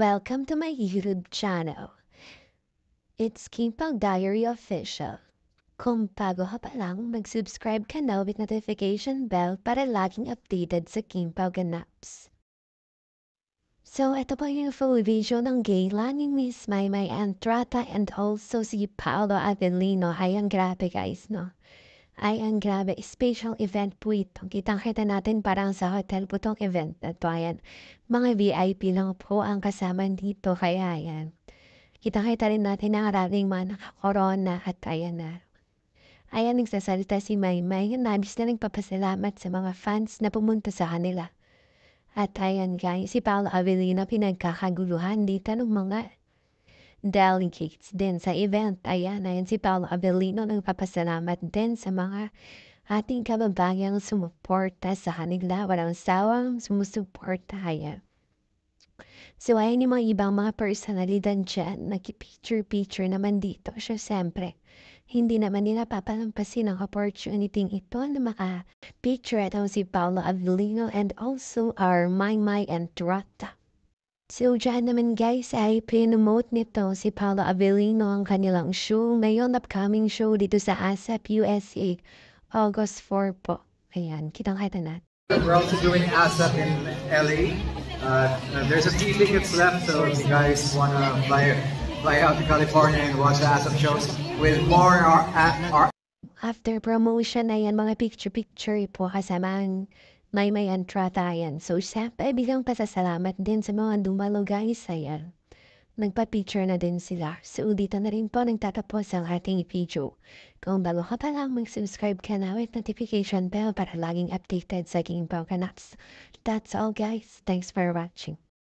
Welcome to my YouTube channel. It's Kimpang Diary Official. Kung bago ka pa lang, mag-subscribe ka na with notification bell para laging updated sa Kimpang Ganaps. So, ito po yung full video ng gala ni Miss Maymay Antrata and also si Paolo Avellino. Hayang grabe guys, no? ay ang grabe special event po ito. Kitang-kita natin parang sa hotel po itong event na to. Ayan, mga VIP lang po ang kasama dito. Kaya ayan, kitang-kita rin natin ang maraming mga nakakorona at ayan na. Ayan, nagsasalita si Maymay na nabis na nagpapasalamat sa mga fans na pumunta sa kanila. At ayan guys, si Paolo Avellino pinagkakaguluhan dito ng mga delegates din sa event. Ayan, ayan si Paolo Abelino. Nagpapasalamat din sa mga ating kababayang sumuporta sa kanila. Walang sawang sumusuporta. Ayan. So, ayan yung mga ibang mga personalidad dyan. Nag-picture-picture naman dito. So, siyempre, hindi naman nila papalampasin ang opportunity ito na maka-picture at si Paolo Avellino and also our Maymay and Trata. Si Ujan naman guys ay pinomote nito si Paolo Avellino ang kanilang show. Ngayon upcoming show dito sa ASAP USA, August 4 po. Ayan, kitang-kita na. We're also doing ASAP in LA. Uh, uh, there's a few tickets left so if you guys want to fly, fly out to California and watch the ASAP shows with more our, our after promotion na mga picture-picture po kasama ang may Maymayan Tratayan. So, syempre, bigang pasasalamat din sa mga dumalugay saya. Nagpa-picture na din sila. So, dito na rin po nagtatapos ang ating video. Kung bago ka pa lang, mag-subscribe ka na with notification bell para laging updated sa aking podcast. That's all guys. Thanks for watching.